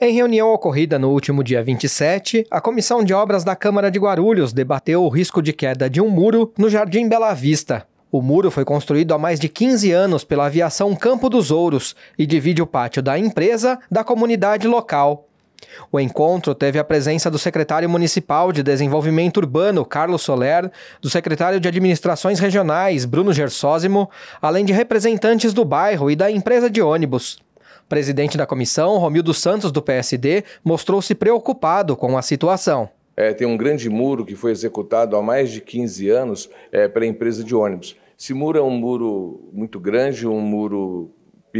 Em reunião ocorrida no último dia 27, a Comissão de Obras da Câmara de Guarulhos debateu o risco de queda de um muro no Jardim Bela Vista. O muro foi construído há mais de 15 anos pela aviação Campo dos Ouros e divide o pátio da empresa da comunidade local. O encontro teve a presença do secretário municipal de Desenvolvimento Urbano, Carlos Soler, do secretário de Administrações Regionais, Bruno Gersósimo, além de representantes do bairro e da empresa de ônibus. Presidente da comissão, Romildo Santos, do PSD, mostrou-se preocupado com a situação. É, tem um grande muro que foi executado há mais de 15 anos é, pela empresa de ônibus. Esse muro é um muro muito grande, um muro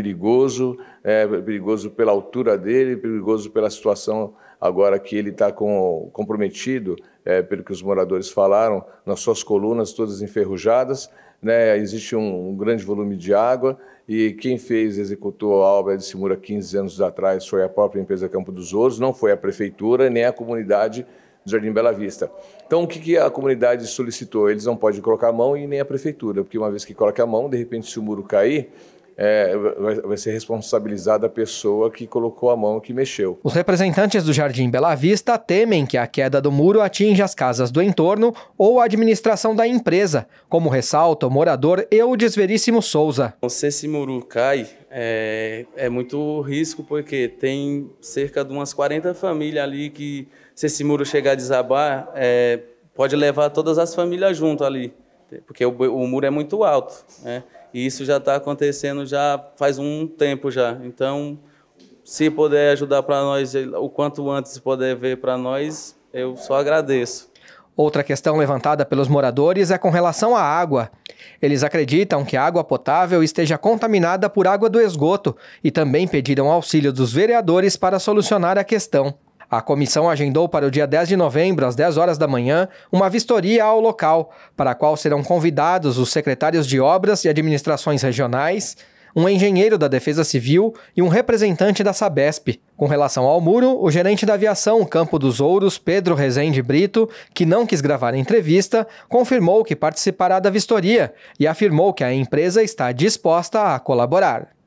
perigoso, é, perigoso pela altura dele, perigoso pela situação agora que ele está com, comprometido, é, pelo que os moradores falaram, nas suas colunas todas enferrujadas, né, existe um, um, grande volume de água e quem fez, executou a obra de muro 15 anos atrás foi a própria empresa Campo dos Ouros, não foi a prefeitura nem a comunidade do Jardim Bela Vista. Então, o que, que a comunidade solicitou? Eles não podem colocar a mão e nem a prefeitura, porque uma vez que coloca a mão, de repente, se o muro cair, é, vai, vai, ser responsabilizada a pessoa que colocou a mão que mexeu. Os representantes do Jardim Bela Vista temem que a queda do muro atinja as casas do entorno ou a administração da empresa, como ressalta o morador Eudes Veríssimo Souza. Se esse muro cai, é, é muito risco, porque tem cerca de umas 40 famílias ali que, se esse muro chegar a desabar, é, pode levar todas as famílias junto ali porque o, o, muro é muito alto, né? E isso já está acontecendo já faz um tempo já. Então, se puder ajudar para nós eh, o quanto antes puder ver para nós, eu só agradeço. Outra questão levantada pelos moradores é com relação à água. Eles acreditam que a água potável esteja contaminada por água do esgoto e também pediram auxílio dos vereadores para solucionar a questão. A comissão agendou para o dia 10 de novembro, às 10 horas da manhã, uma vistoria ao local, para a qual serão convidados os secretários de obras e administrações regionais, um engenheiro da Defesa Civil e um representante da Sabesp. Com relação ao muro, o gerente da aviação Campo dos Ouros, Pedro Rezende Brito, que não quis gravar a entrevista, confirmou que participará da vistoria e afirmou que a empresa está disposta a colaborar.